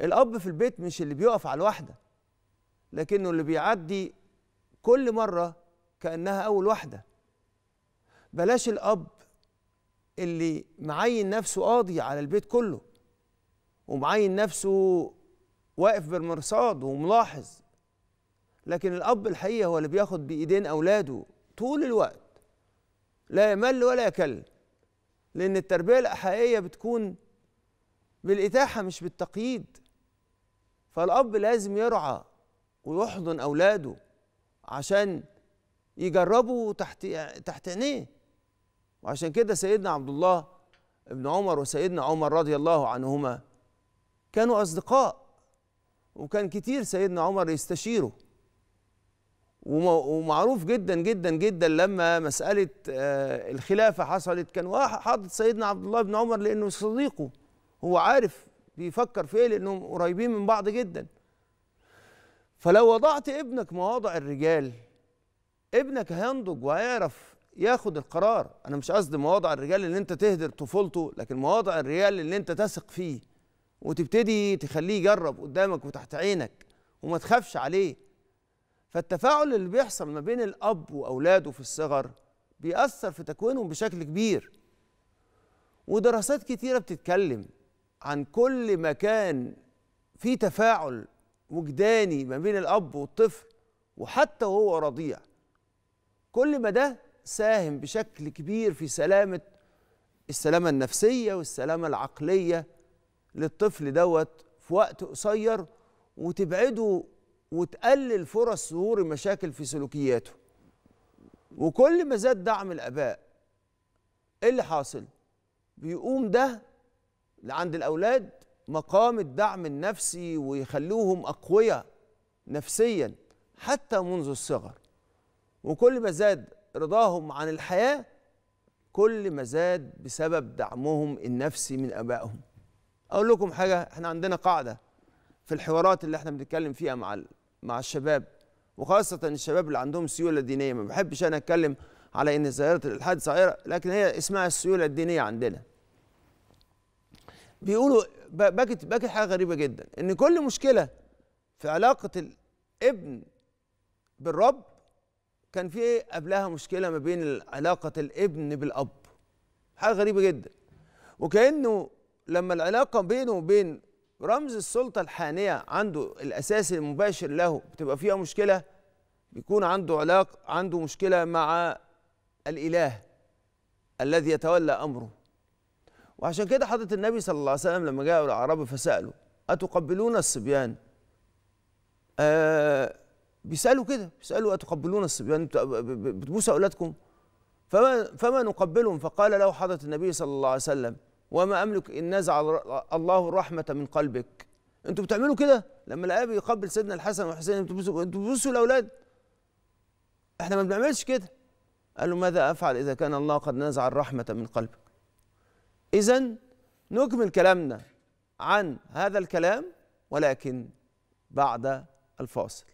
الاب في البيت مش اللي بيقف على الواحده لكنه اللي بيعدي كل مره كانها اول واحده بلاش الاب اللي معين نفسه قاضي على البيت كله ومعين نفسه واقف بالمرصاد وملاحظ لكن الاب الحقيقه هو اللي بياخد بايدين اولاده طول الوقت لا يمل ولا يكل لان التربيه الحقيقيه بتكون بالاتاحه مش بالتقييد فالاب لازم يرعى ويحضن اولاده عشان يجربوا تحت تحت عينيه وعشان كده سيدنا عبد الله ابن عمر وسيدنا عمر رضي الله عنهما كانوا اصدقاء وكان كتير سيدنا عمر يستشيره ومعروف جدا جدا جدا لما مسألة آه، الخلافة حصلت كان حاطط سيدنا عبد الله بن عمر لأنه صديقه هو عارف بيفكر في ايه لانهم قريبين من بعض جدا فلو وضعت ابنك مواضع الرجال ابنك هينضج وهيعرف ياخد القرار انا مش قصدي مواضع الرجال اللي انت تهدر طفولته لكن مواضع الرجال اللي انت تثق فيه وتبتدي تخليه يجرب قدامك وتحت عينك وما تخافش عليه فالتفاعل اللي بيحصل ما بين الاب واولاده في الصغر بيأثر في تكوينهم بشكل كبير ودراسات كتيره بتتكلم عن كل ما كان في تفاعل وجداني ما بين الاب والطفل وحتى وهو رضيع كل ما ده ساهم بشكل كبير في سلامه السلامه النفسيه والسلامه العقليه للطفل دوت في وقت قصير وتبعده وتقلل فرص ظهور مشاكل في سلوكياته وكل ما زاد دعم الاباء ايه اللي حاصل بيقوم ده عند الأولاد مقام الدعم النفسي ويخلوهم أقوياء نفسيا حتى منذ الصغر وكل ما زاد رضاهم عن الحياة كل ما زاد بسبب دعمهم النفسي من أبائهم أقول لكم حاجة احنا عندنا قاعدة في الحوارات اللي احنا بنتكلم فيها مع مع الشباب وخاصة الشباب اللي عندهم سيولة دينية ما بحبش أنا أتكلم على إن ظاهرة الإلحاد ظاهرة لكن هي اسمها السيولة الدينية عندنا بيقولوا بكت بكت حاجه غريبه جدا ان كل مشكله في علاقه الابن بالرب كان في قبلها مشكله ما بين علاقه الابن بالاب حاجه غريبه جدا وكانه لما العلاقه بينه وبين رمز السلطه الحانيه عنده الاساس المباشر له بتبقى فيها مشكله بيكون عنده علاقه عنده مشكله مع الاله الذي يتولى امره وعشان كده حضرة النبي صلى الله عليه وسلم لما جاء الأعراب فسألوا أتقبلون الصبيان آه بيسألوا كده بيسألوا أتقبلون الصبيان بتبوسوا أولادكم فما, فما نقبلهم فقال له حضرة النبي صلى الله عليه وسلم وما أملك إن نزع الله الرحمة من قلبك أنتوا بتعملوا كده لما الأب يقبل سيدنا الحسن والحسين أنتوا بتبوسوا الأولاد إحنا ما بنعملش كده قال له ماذا أفعل إذا كان الله قد نزع الرحمة من قلبك إذا نكمل كلامنا عن هذا الكلام ولكن بعد الفاصل